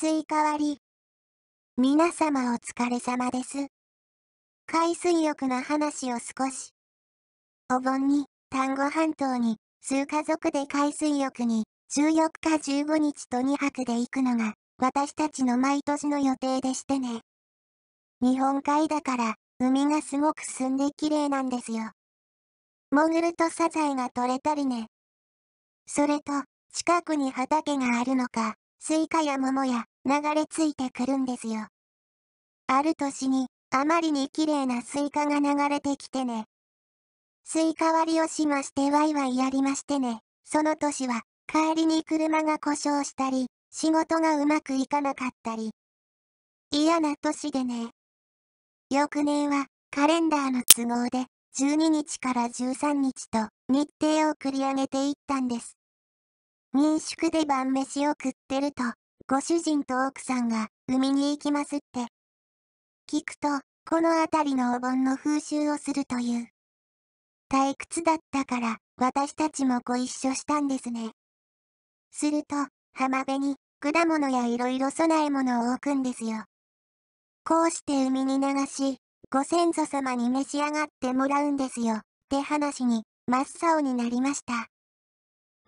スイカ割り。皆様お疲れ様です。海水浴の話を少し。お盆に、丹後半島に、数家族で海水浴に、14日15日と2泊で行くのが、私たちの毎年の予定でしてね。日本海だから、海がすごく澄んで綺麗なんですよ。潜るとサザエが取れたりね。それと、近くに畑があるのか、スイカや桃や、流れ着いてくるんですよ。ある年に、あまりに綺麗なスイカが流れてきてね。スイカ割りをしましてワイワイやりましてね。その年は、帰りに車が故障したり、仕事がうまくいかなかったり。嫌な年でね。翌年は、カレンダーの都合で、12日から13日と、日程を繰り上げていったんです。民宿で晩飯を食ってると、ご主人と奥さんが海に行きますって。聞くと、この辺りのお盆の風習をするという。退屈だったから、私たちもご一緒したんですね。すると、浜辺に果物やいろいろ供え物を置くんですよ。こうして海に流し、ご先祖様に召し上がってもらうんですよ、って話に、真っ青になりました。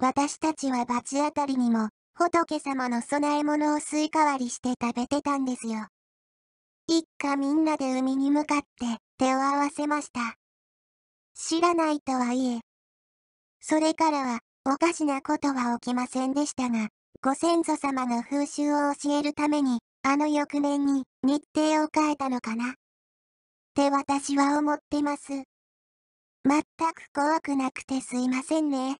私たちは罰当たりにも、仏様の供え物を吸い代わりして食べてたんですよ。一家みんなで海に向かって手を合わせました。知らないとはいえ。それからは、おかしなことは起きませんでしたが、ご先祖様の風習を教えるために、あの翌年に日程を変えたのかな。って私は思ってます。全く怖くなくてすいませんね。